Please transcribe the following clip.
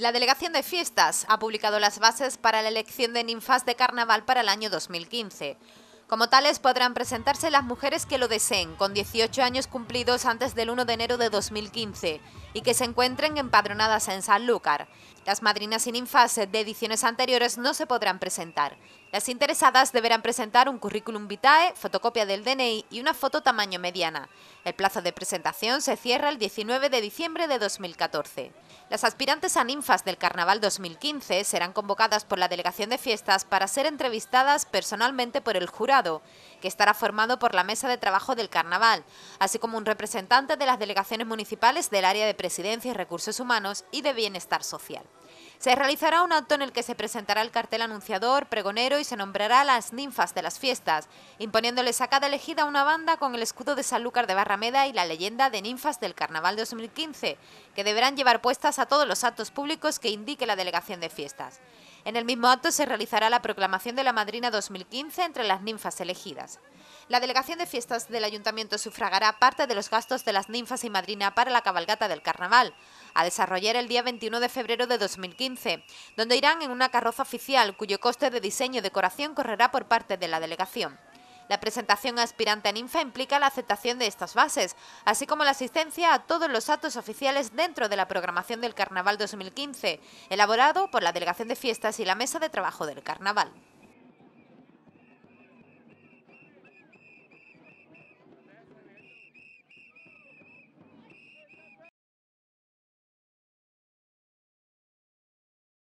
La Delegación de Fiestas ha publicado las bases para la elección de ninfas de carnaval para el año 2015. Como tales podrán presentarse las mujeres que lo deseen, con 18 años cumplidos antes del 1 de enero de 2015, y que se encuentren empadronadas en Sanlúcar. Las madrinas y ninfas de ediciones anteriores no se podrán presentar. Las interesadas deberán presentar un currículum vitae, fotocopia del DNI y una foto tamaño mediana. El plazo de presentación se cierra el 19 de diciembre de 2014. Las aspirantes a ninfas del Carnaval 2015 serán convocadas por la Delegación de Fiestas para ser entrevistadas personalmente por el jurado, que estará formado por la Mesa de Trabajo del Carnaval, así como un representante de las delegaciones municipales del área de Presidencia y Recursos Humanos y de Bienestar Social. Se realizará un acto en el que se presentará el cartel anunciador, pregonero y se nombrará las ninfas de las fiestas, imponiéndoles a cada elegida una banda con el escudo de Sanlúcar de Barrameda y la leyenda de ninfas del Carnaval 2015, que deberán llevar puestas a todos los actos públicos que indique la delegación de fiestas. En el mismo acto se realizará la proclamación de la madrina 2015 entre las ninfas elegidas. La Delegación de Fiestas del Ayuntamiento sufragará parte de los gastos de las ninfas y madrina para la cabalgata del carnaval, a desarrollar el día 21 de febrero de 2015, donde irán en una carroza oficial cuyo coste de diseño y decoración correrá por parte de la delegación. La presentación aspirante a ninfa implica la aceptación de estas bases, así como la asistencia a todos los actos oficiales dentro de la programación del Carnaval 2015, elaborado por la Delegación de Fiestas y la Mesa de Trabajo del Carnaval.